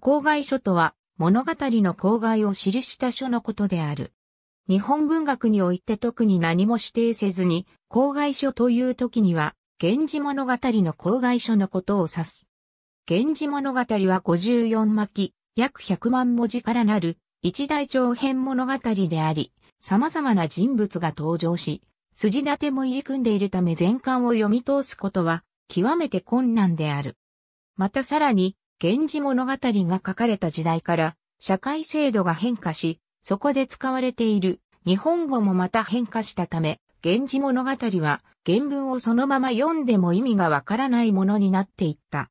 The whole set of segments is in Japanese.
公害書とは、物語の公害を記した書のことである。日本文学において特に何も指定せずに、公害書という時には、源氏物語の公害書のことを指す。源氏物語は54巻、約100万文字からなる、一大長編物語であり、様々な人物が登場し、筋立ても入り組んでいるため全巻を読み通すことは、極めて困難である。またさらに、源氏物語が書かれた時代から社会制度が変化し、そこで使われている日本語もまた変化したため、源氏物語は原文をそのまま読んでも意味がわからないものになっていった。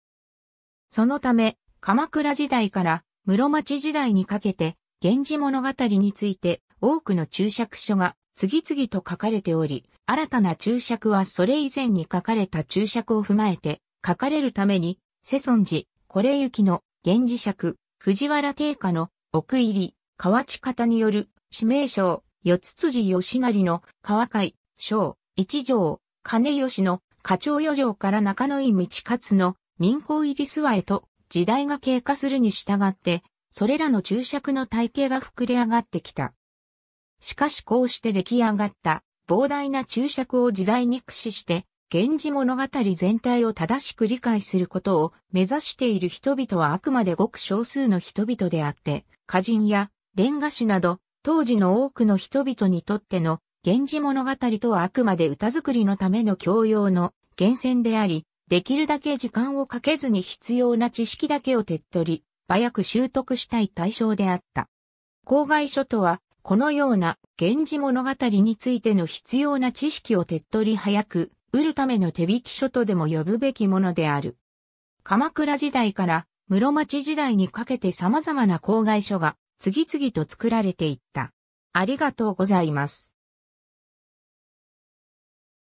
そのため、鎌倉時代から室町時代にかけて、源氏物語について多くの注釈書が次々と書かれており、新たな注釈はそれ以前に書かれた注釈を踏まえて書かれるために、世尊寺、これゆきの、源氏尺、藤原定家の、奥入り、河内方による、指名称、四つ辻義成の、川海、章、一条、金吉の、課長余剰から中野井道勝の、民工入り諏訪へと、時代が経過するに従って、それらの注釈の体系が膨れ上がってきた。しかしこうして出来上がった、膨大な注釈を自在に駆使して、源氏物語全体を正しく理解することを目指している人々はあくまでごく少数の人々であって、歌人や連歌師など当時の多くの人々にとっての源氏物語とはあくまで歌作りのための教養の源泉であり、できるだけ時間をかけずに必要な知識だけを手っ取り、早く習得したい対象であった。公害書とは、このような源氏物語についての必要な知識を手っ取り早く得るための手引き書とでも呼ぶべきものである。鎌倉時代から室町時代にかけて様々な公害書が次々と作られていった。ありがとうございます。